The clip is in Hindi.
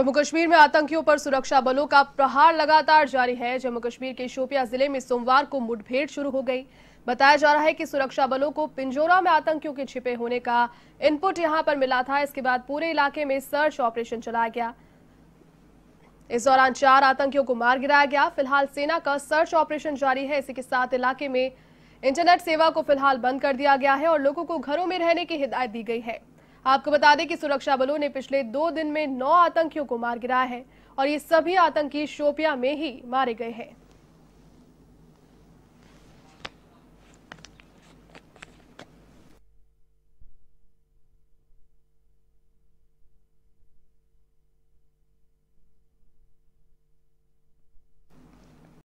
जम्मू कश्मीर में आतंकियों पर सुरक्षा बलों का प्रहार लगातार जारी है जम्मू कश्मीर के शोपिया जिले में सोमवार को मुठभेड़ शुरू हो गई बताया जा रहा है कि सुरक्षा बलों को पिंजोरा में आतंकियों के छिपे होने का इनपुट यहां पर मिला था इसके बाद पूरे इलाके में सर्च ऑपरेशन चलाया गया इस दौरान चार आतंकियों को मार गिराया गया फिलहाल सेना का सर्च ऑपरेशन जारी है इसी के साथ इलाके में इंटरनेट सेवा को फिलहाल बंद कर दिया गया है और लोगों को घरों में रहने की हिदायत दी गई है आपको बता दें कि सुरक्षा बलों ने पिछले दो दिन में नौ आतंकियों को मार गिराया है और ये सभी आतंकी शोपिया में ही मारे गए हैं